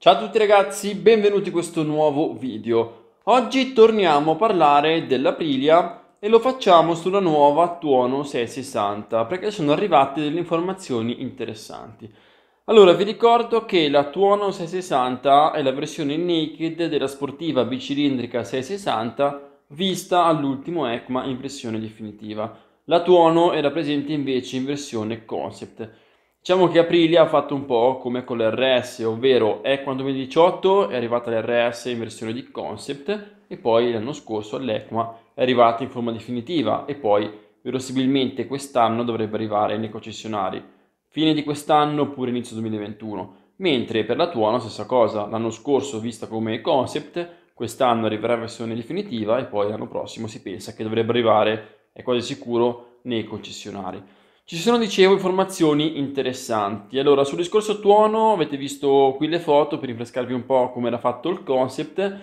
Ciao a tutti ragazzi, benvenuti in questo nuovo video. Oggi torniamo a parlare della Prilia e lo facciamo sulla nuova Tuono 660 perché sono arrivate delle informazioni interessanti. Allora, vi ricordo che la Tuono 660 è la versione naked della sportiva bicilindrica 660 vista all'ultimo ECMA in versione definitiva. La Tuono era presente invece in versione concept. Diciamo che Aprilia ha fatto un po' come con l'RS, ovvero ECMA 2018 è arrivata l'RS in versione di concept e poi l'anno scorso l'ECMA è arrivata in forma definitiva e poi verosimilmente quest'anno dovrebbe arrivare nei concessionari, fine di quest'anno oppure inizio 2021, mentre per la Tuono stessa cosa, l'anno scorso vista come concept, quest'anno arriverà in versione definitiva e poi l'anno prossimo si pensa che dovrebbe arrivare, è quasi sicuro, nei concessionari. Ci sono, dicevo, informazioni interessanti. Allora, sul discorso tuono avete visto qui le foto per rinfrescarvi un po' come era fatto il concept.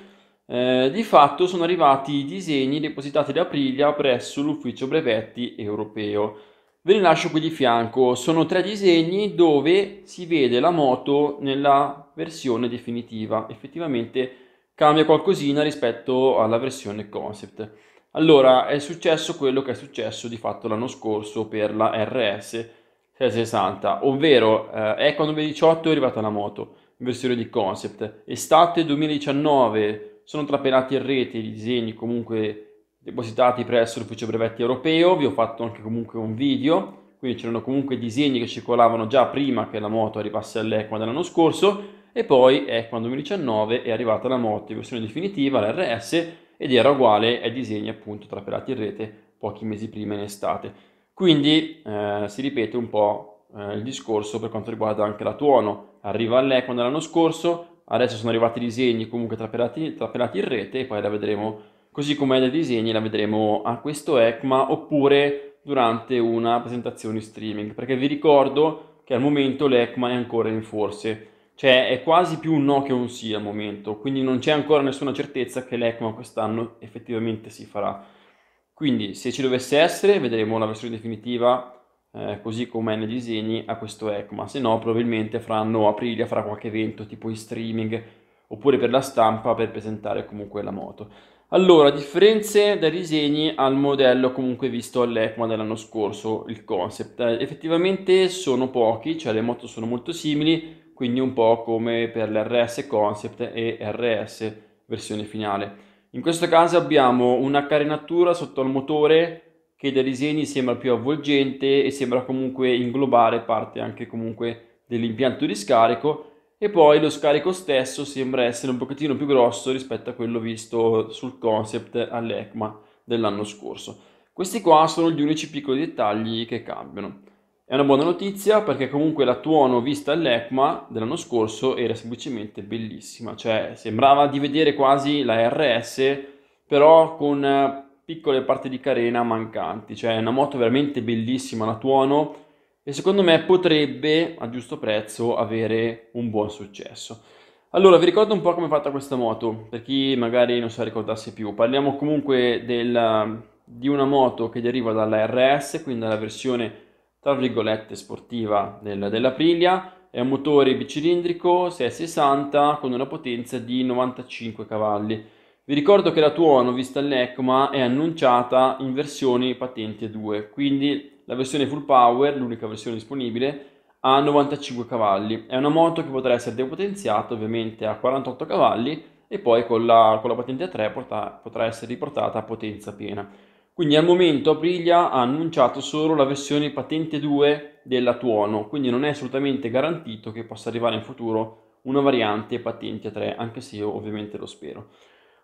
Eh, di fatto sono arrivati i disegni depositati da Aprilia presso l'ufficio brevetti europeo. Ve li lascio qui di fianco. Sono tre disegni dove si vede la moto nella versione definitiva. Effettivamente cambia qualcosina rispetto alla versione concept. Allora, è successo quello che è successo di fatto l'anno scorso per la RS 660, ovvero eh, Econ 2018 è arrivata la moto, versione di concept. Estate 2019 sono trapelati in rete i disegni comunque depositati presso l'ufficio brevetti europeo, vi ho fatto anche comunque un video, quindi c'erano comunque disegni che circolavano già prima che la moto arrivasse all'Econ dell'anno scorso e poi Econ 2019 è arrivata la moto in versione definitiva, la l'RS, ed era uguale ai disegni appunto trapelati in rete pochi mesi prima in estate. Quindi eh, si ripete un po' eh, il discorso per quanto riguarda anche la tuono. Arriva all'Econ l'anno scorso, adesso sono arrivati i disegni comunque trapelati, trapelati in rete e poi la vedremo così come è dai disegni, la vedremo a ah, questo ECMA oppure durante una presentazione streaming, perché vi ricordo che al momento l'ECMA è ancora in forse cioè è quasi più un no che un sì al momento, quindi non c'è ancora nessuna certezza che l'ECMA quest'anno effettivamente si farà. Quindi se ci dovesse essere vedremo la versione definitiva eh, così com'è nei disegni a questo ECMA, se no probabilmente faranno aprile farà qualche evento tipo in streaming oppure per la stampa per presentare comunque la moto. Allora, differenze dai disegni al modello comunque visto all'ECMA dell'anno scorso, il concept. Eh, effettivamente sono pochi, cioè le moto sono molto simili, quindi un po' come per l'RS concept e RS versione finale. In questo caso abbiamo una carenatura sotto al motore che dai disegni sembra più avvolgente e sembra comunque inglobare parte anche comunque dell'impianto di scarico e poi lo scarico stesso sembra essere un pochettino più grosso rispetto a quello visto sul concept all'ECMA dell'anno scorso. Questi qua sono gli unici piccoli dettagli che cambiano. È una buona notizia perché comunque la Tuono vista all'ECMA dell'anno scorso era semplicemente bellissima, cioè sembrava di vedere quasi la RS però con eh, piccole parti di carena mancanti, cioè è una moto veramente bellissima la Tuono e secondo me potrebbe a giusto prezzo avere un buon successo. Allora, vi ricordo un po' come è fatta questa moto, per chi magari non sa ricordasse più. Parliamo comunque del, di una moto che deriva dalla RS, quindi dalla versione tra virgolette sportiva del, dell'Aprilia, è un motore bicilindrico 660 con una potenza di 95 cavalli. Vi ricordo che la Tuono vista all'ECMA è annunciata in versioni patente 2, quindi la versione full power, l'unica versione disponibile, ha 95 cavalli. È una moto che potrà essere depotenziata ovviamente a 48 cavalli e poi con la, con la patente 3 potrà essere riportata a potenza piena. Quindi al momento Aprilia ha annunciato solo la versione patente 2 della Tuono, quindi non è assolutamente garantito che possa arrivare in futuro una variante patente 3, anche se io ovviamente lo spero.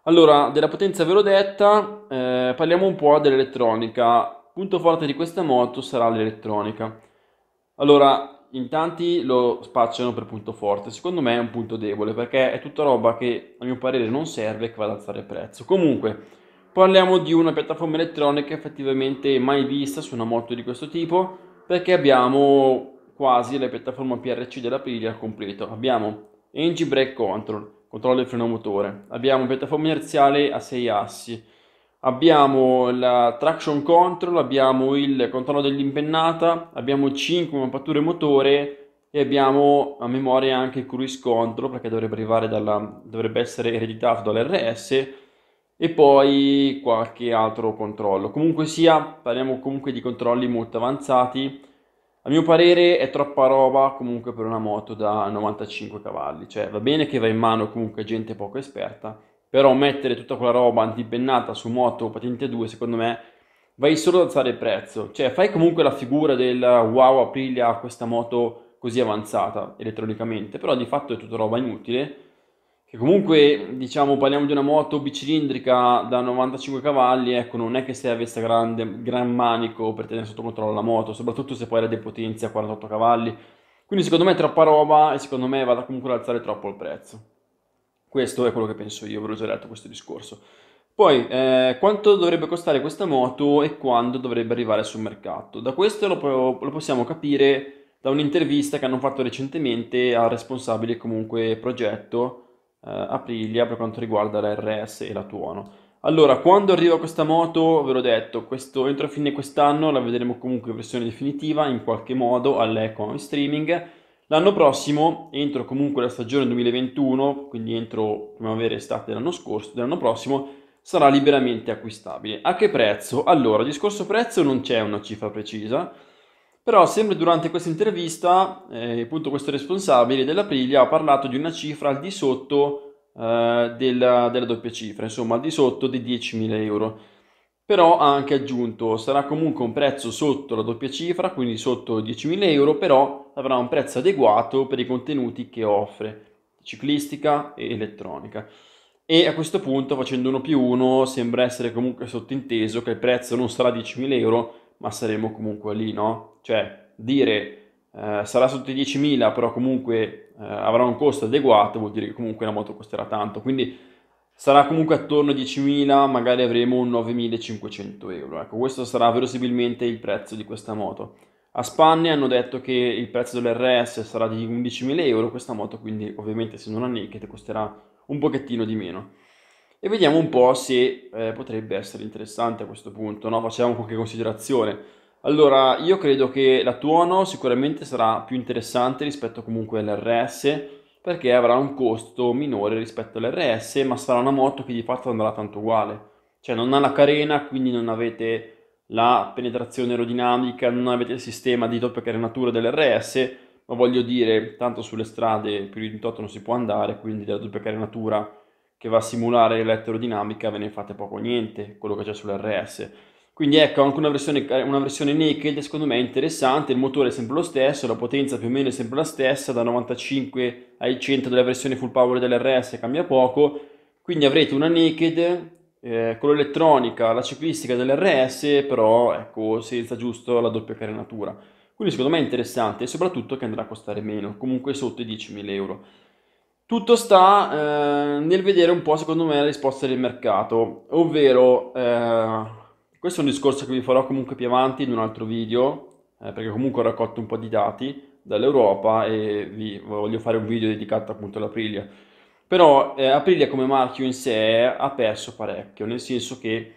Allora, della potenza ve l'ho detta, eh, parliamo un po' dell'elettronica. Punto forte di questa moto sarà l'elettronica. Allora, in tanti lo spacciano per punto forte, secondo me è un punto debole perché è tutta roba che a mio parere non serve e che va ad alzare il prezzo. Comunque, Parliamo di una piattaforma elettronica effettivamente mai vista su una moto di questo tipo perché abbiamo quasi la piattaforma PRC della Pirelli al completo. Abbiamo Engine Brake Control, controllo del freno motore, abbiamo piattaforma inerziale a 6 assi, abbiamo la traction control, abbiamo il controllo dell'impennata, abbiamo 5 mappature motore e abbiamo a memoria anche il cruise control perché dovrebbe, dalla, dovrebbe essere ereditato dall'RS e poi qualche altro controllo. Comunque sia, parliamo comunque di controlli molto avanzati. A mio parere è troppa roba comunque per una moto da 95 cavalli, cioè va bene che va in mano comunque gente poco esperta, però mettere tutta quella roba antipennata su moto patente 2 secondo me vai solo ad alzare il prezzo, cioè fai comunque la figura del wow Aprilia ha questa moto così avanzata elettronicamente, però di fatto è tutta roba inutile che comunque diciamo parliamo di una moto bicilindrica da 95 cavalli, ecco non è che se avesse grande, gran manico per tenere sotto controllo la moto, soprattutto se poi era depotenza a 48 cavalli, quindi secondo me è troppa roba e secondo me vada comunque ad alzare troppo il prezzo. Questo è quello che penso io, ve l'ho già detto questo discorso. Poi, eh, quanto dovrebbe costare questa moto e quando dovrebbe arrivare sul mercato? Da questo lo, lo possiamo capire da un'intervista che hanno fatto recentemente al responsabile comunque progetto eh, Aprilia per quanto riguarda la RS e la Tuono. Allora, quando arriva questa moto, ve l'ho detto, questo, entro fine quest'anno la vedremo comunque in versione definitiva, in qualche modo, all'Eco in streaming. L'anno prossimo, entro comunque la stagione 2021, quindi entro primavera e estate dell'anno scorso, dell'anno prossimo, sarà liberamente acquistabile. A che prezzo? Allora, discorso prezzo non c'è una cifra precisa, però sempre durante questa intervista, eh, appunto questo responsabile dell'Aprilia ha parlato di una cifra al di sotto eh, della, della doppia cifra, insomma al di sotto di 10.000 euro. Però ha anche aggiunto, sarà comunque un prezzo sotto la doppia cifra, quindi sotto 10.000 euro, però avrà un prezzo adeguato per i contenuti che offre, ciclistica e elettronica. E a questo punto, facendo uno più uno, sembra essere comunque sottinteso che il prezzo non sarà 10.000 euro, ma saremo comunque lì, no? Cioè, dire eh, sarà sotto i 10.000, però comunque eh, avrà un costo adeguato, vuol dire che comunque la moto costerà tanto, quindi sarà comunque attorno ai 10.000, magari avremo un 9.500 euro. Ecco, questo sarà verosimilmente il prezzo di questa moto. A Spanne hanno detto che il prezzo dell'RS sarà di 11.000 euro, questa moto quindi ovviamente se non ha naked costerà un pochettino di meno e vediamo un po' se eh, potrebbe essere interessante a questo punto, no? facciamo qualche considerazione. Allora, io credo che la Tuono sicuramente sarà più interessante rispetto comunque all'RS perché avrà un costo minore rispetto all'RS, ma sarà una moto che di fatto andrà tanto uguale. Cioè non ha la carena, quindi non avete la penetrazione aerodinamica, non avete il sistema di doppia carenatura dell'RS, ma voglio dire, tanto sulle strade più di 28 non si può andare, quindi la doppia carenatura che va a simulare l'elettrodinamica ve ne fate poco niente, quello che c'è sull'RS. Quindi ecco, anche una versione, eh, una versione naked secondo me è interessante, il motore è sempre lo stesso, la potenza più o meno è sempre la stessa, da 95 ai 100 della versione full power dell'RS cambia poco, quindi avrete una naked eh, con l'elettronica, la ciclistica dell'RS, però ecco, senza giusto la doppia carenatura. Quindi secondo me è interessante e soprattutto che andrà a costare meno, comunque sotto i 10.000 euro. Tutto sta eh, nel vedere un po', secondo me, la risposta del mercato, ovvero eh, questo è un discorso che vi farò comunque più avanti in un altro video, eh, perché comunque ho raccolto un po' di dati dall'Europa e vi voglio fare un video dedicato appunto all'Aprilia. Però eh, Aprilia come marchio in sé ha perso parecchio, nel senso che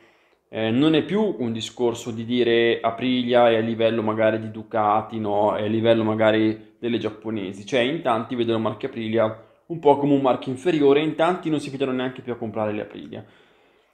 eh, non è più un discorso di dire Aprilia è a livello magari di Ducati, no, è a livello magari delle giapponesi, cioè in tanti vedono marchio Aprilia un po' come un marchio inferiore e in tanti non si fidano neanche più a comprare le Aprilia.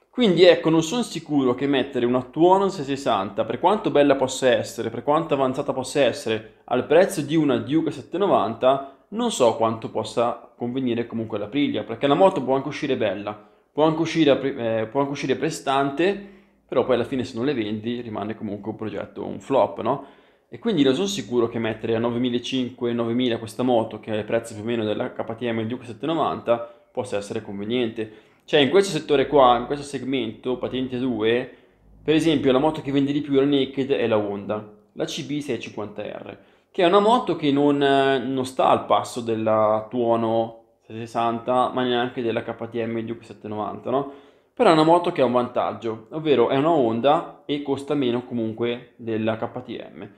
Quindi ecco, non sono sicuro che mettere una Tuonon 660, per quanto bella possa essere, per quanto avanzata possa essere, al prezzo di una Duke 790, non so quanto possa convenire comunque l'Aprilia, perché la moto può anche uscire bella, può anche uscire, eh, può anche uscire prestante, però poi alla fine se non le vendi rimane comunque un progetto, un flop, no? e quindi io sono sicuro che mettere a 9.500-9.000 questa moto, che è il prezzo più o meno della KTM il Duke 790, possa essere conveniente. Cioè in questo settore qua, in questo segmento, patente 2, per esempio la moto che vende di più la Naked è la Honda, la CB650R, che è una moto che non, non sta al passo della Tuono 660, ma neanche della KTM Duke 790, no? Però è una moto che ha un vantaggio, ovvero è una Honda e costa meno comunque della KTM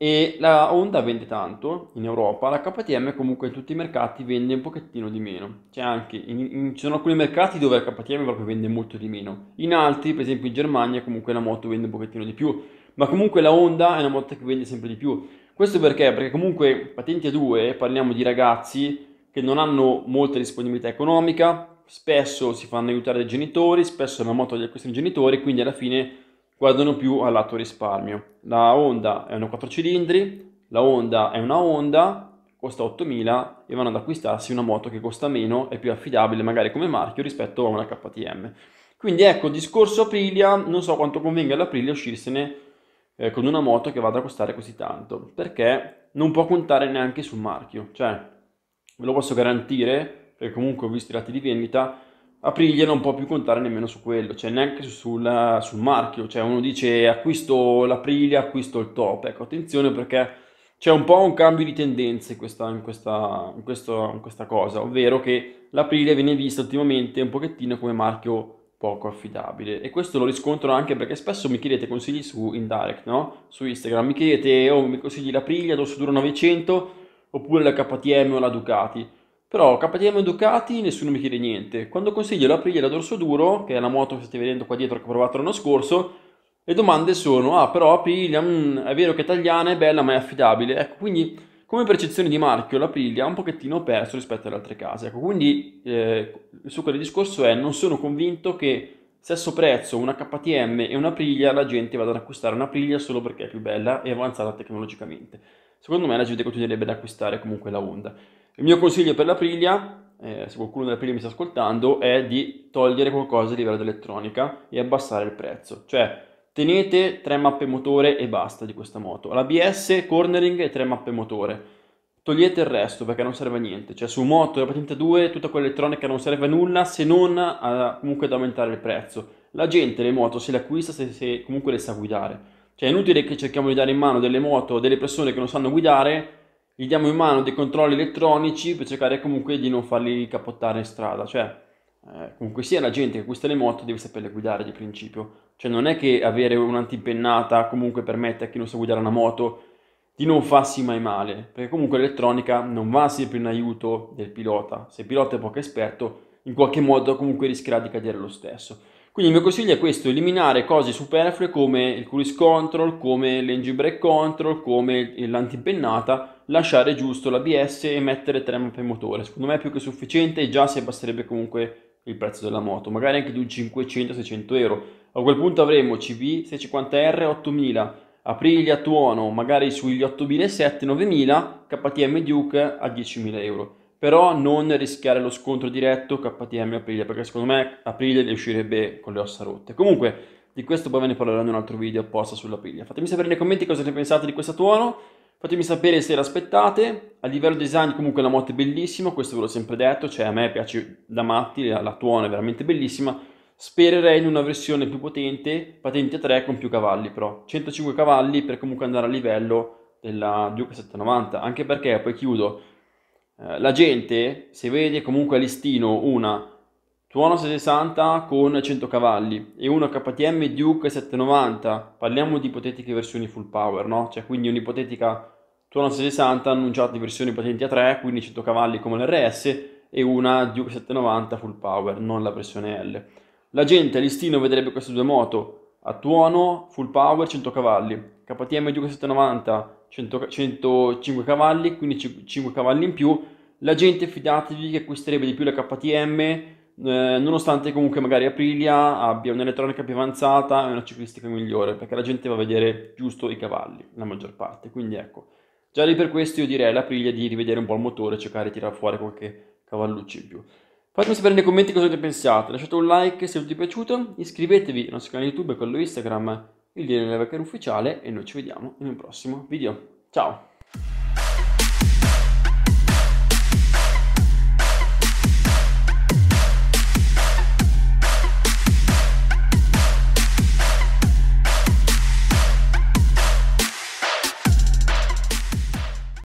e la Honda vende tanto in Europa, la KTM comunque in tutti i mercati vende un pochettino di meno. C'è anche, in, in, ci sono alcuni mercati dove la KTM proprio vende molto di meno, in altri, per esempio in Germania, comunque la moto vende un pochettino di più, ma comunque la Honda è una moto che vende sempre di più. Questo perché? Perché comunque patenti a due, parliamo di ragazzi che non hanno molta disponibilità economica, spesso si fanno aiutare dai genitori, spesso la moto gli acquistano i genitori, quindi alla fine guardano più al lato risparmio. La Honda è una 4 cilindri, la Honda è una Honda, costa 8.000 e vanno ad acquistarsi una moto che costa meno, e più affidabile magari come marchio rispetto a una KTM. Quindi ecco, discorso Aprilia, non so quanto convenga all'Aprilia uscirsene eh, con una moto che vada a costare così tanto, perché non può contare neanche sul marchio, cioè ve lo posso garantire, perché comunque ho visto i dati di vendita, Aprilia non può più contare nemmeno su quello, cioè neanche sulla, sul marchio, cioè uno dice acquisto l'Aprilia, acquisto il top, ecco attenzione perché c'è un po' un cambio di tendenze in questa, in questa, in questo, in questa cosa, ovvero che l'Aprilia viene vista ultimamente un pochettino come marchio poco affidabile e questo lo riscontro anche perché spesso mi chiedete consigli su indirect, no? Su Instagram mi chiedete o oh, mi consigli l'Aprilia, Dorso Duro 900 oppure la KTM o la Ducati però KTM Ducati nessuno mi chiede niente. Quando consiglio la Aprilia dorso duro, che è la moto che state vedendo qua dietro che ho provato l'anno scorso, le domande sono, ah però Aprilia, mm, è vero che è italiana, è bella ma è affidabile. Ecco, quindi come percezione di marchio l'Aprilia ha un pochettino perso rispetto alle altre case. Ecco, quindi eh, il succo del discorso è, non sono convinto che stesso prezzo una KTM e una Aprilia, la gente vada ad acquistare una Aprilia solo perché è più bella e avanzata tecnologicamente. Secondo me la gente continuerebbe ad acquistare comunque la Honda. Il mio consiglio per la eh, se qualcuno della mi sta ascoltando, è di togliere qualcosa a livello di elettronica e abbassare il prezzo. Cioè, tenete tre mappe motore e basta di questa moto. L'ABS, cornering e tre mappe motore. Togliete il resto perché non serve a niente. Cioè, su moto e patente 2 tutta quell'elettronica non serve a nulla se non a, comunque ad aumentare il prezzo. La gente le moto se le acquista se, se comunque le sa guidare. Cioè, è inutile che cerchiamo di dare in mano delle moto a delle persone che non sanno guidare gli diamo in mano dei controlli elettronici per cercare comunque di non farli capottare in strada, cioè eh, comunque sia la gente che acquista le moto deve saperle guidare di principio, cioè non è che avere un'antipennata comunque permette a chi non sa guidare una moto di non farsi mai male, perché comunque l'elettronica non va sempre in aiuto del pilota, se il pilota è poco esperto in qualche modo comunque rischierà di cadere lo stesso. Quindi il mio consiglio è questo, eliminare cose superflue come il cruise control, come l'engine control, come l'antipennata, lasciare giusto l'ABS e mettere tre mappe motore. Secondo me è più che sufficiente e già si abbasserebbe comunque il prezzo della moto, magari anche di un 500-600 euro. A quel punto avremo CV 650R 8000, Aprilia Tuono magari sugli 8.700-9.000, KTM Duke a 10.000 euro però non rischiare lo scontro diretto KTM Aprilia, perché secondo me Aprilia ne uscirebbe con le ossa rotte. Comunque, di questo poi ve ne parlerò in un altro video apposta sull'Aprilia. Fatemi sapere nei commenti cosa ne pensate di questo tuono, fatemi sapere se l'aspettate. A livello design comunque la moto è bellissima, questo ve l'ho sempre detto, cioè a me piace da matti, la, la tuono è veramente bellissima. Spererei in una versione più potente, patente 3 con più cavalli però, 105 cavalli per comunque andare a livello della Duke 790, anche perché, poi chiudo, eh, la gente, se vede comunque a listino una Tuono 660 con 100 cavalli e una KTM Duke 790, parliamo di ipotetiche versioni full power, no? Cioè quindi un'ipotetica Tuono 660 annunciata in versioni patenti a 3, quindi 100 cavalli come l'RS e una Duke 790 full power, non la versione L. La gente a listino vedrebbe queste due moto a tuono, full power, 100 cavalli, KTM Duca 790, 100, 105 cavalli, quindi 5 cavalli in più, la gente fidatevi che acquisterebbe di più la KTM, eh, nonostante comunque magari Aprilia abbia un'elettronica più avanzata e una ciclistica migliore, perché la gente va a vedere giusto i cavalli, la maggior parte, quindi ecco. Già lì per questo io direi all'Aprilia di rivedere un po' il motore, cercare di tirare fuori qualche cavalluccio in più. Fatemi sapere nei commenti cosa ne pensate, lasciate un like se vi è piaciuto, iscrivetevi al nostro canale YouTube e quello Instagram, il DNL Vacker ufficiale e noi ci vediamo in un prossimo video. Ciao!